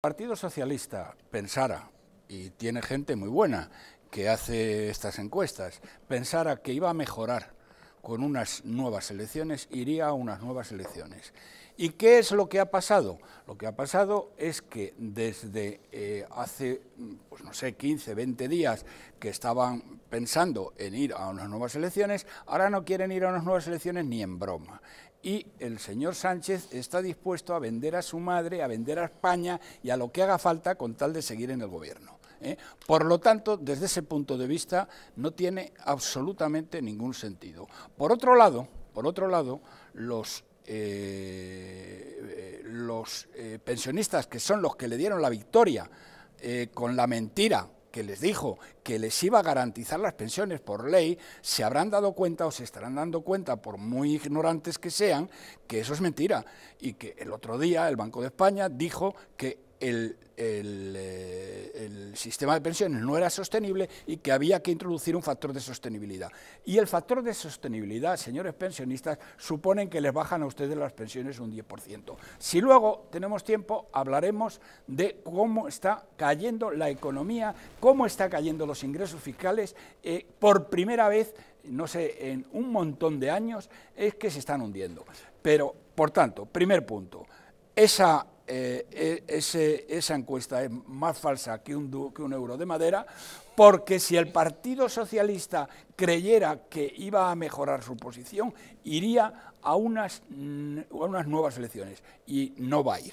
El Partido Socialista pensara, y tiene gente muy buena que hace estas encuestas, pensara que iba a mejorar con unas nuevas elecciones, iría a unas nuevas elecciones. ¿Y qué es lo que ha pasado? Lo que ha pasado es que desde eh, hace, pues no sé, 15, 20 días que estaban pensando en ir a unas nuevas elecciones, ahora no quieren ir a unas nuevas elecciones ni en broma. Y el señor Sánchez está dispuesto a vender a su madre, a vender a España y a lo que haga falta con tal de seguir en el gobierno. ¿eh? Por lo tanto, desde ese punto de vista, no tiene absolutamente ningún sentido. Por otro lado, por otro lado los, eh, eh, pensionistas, que son los que le dieron la victoria con la mentira que les dijo que les iba a garantizar las pensiones por ley, se habrán dado cuenta o se estarán dando cuenta, por muy ignorantes que sean, que eso es mentira. Y que el otro día el Banco de España dijo que el eh, el, sistema de pensiones no era sostenible y que había que introducir un factor de sostenibilidad. Y el factor de sostenibilidad, señores pensionistas, suponen que les bajan a ustedes las pensiones un 10%. Si luego tenemos tiempo, hablaremos de cómo está cayendo la economía, cómo están cayendo los ingresos fiscales eh, por primera vez, no sé, en un montón de años, es que se están hundiendo. Pero, por tanto, primer punto, esa eh, e, esa encuesta es más falsa que un, euro de madera, porque si el Partido Socialista creyera que iba a mejorar su posición, iría a unas nuevas elecciones y no va a ir